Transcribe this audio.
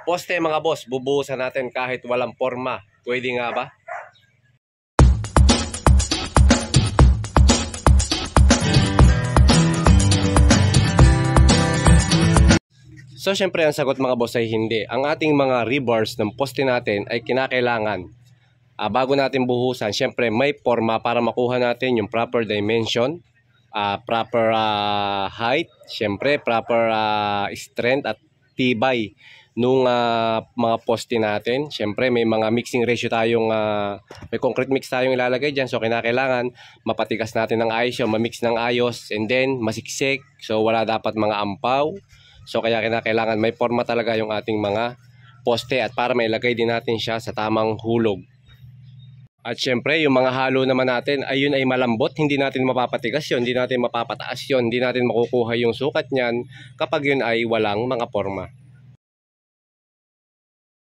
Poste mga boss, bubuhusan natin kahit walang forma. Pwede nga ba? So syempre ang sagot mga boss ay hindi. Ang ating mga rebars ng poste natin ay kinakailangan uh, bago natin buhusan, syempre may forma para makuha natin yung proper dimension, uh, proper uh, height, syempre proper uh, strength at tibay nung uh, mga poste natin. Siyempre, may mga mixing ratio tayong, uh, may concrete mix tayong ilalagay dyan. So, kinakailangan mapatigas natin ng ayos yun, mamix ng ayos, and then masiksik. So, wala dapat mga ampaw. So, kaya kinakailangan may forma talaga yung ating mga poste at para mailagay din natin siya sa tamang hulog. At syempre, yung mga halo naman natin, ayun ay malambot, hindi natin mapapatigas yun, hindi natin mapapataas yun, hindi natin makukuha yung sukat niyan kapag yun ay walang mga forma.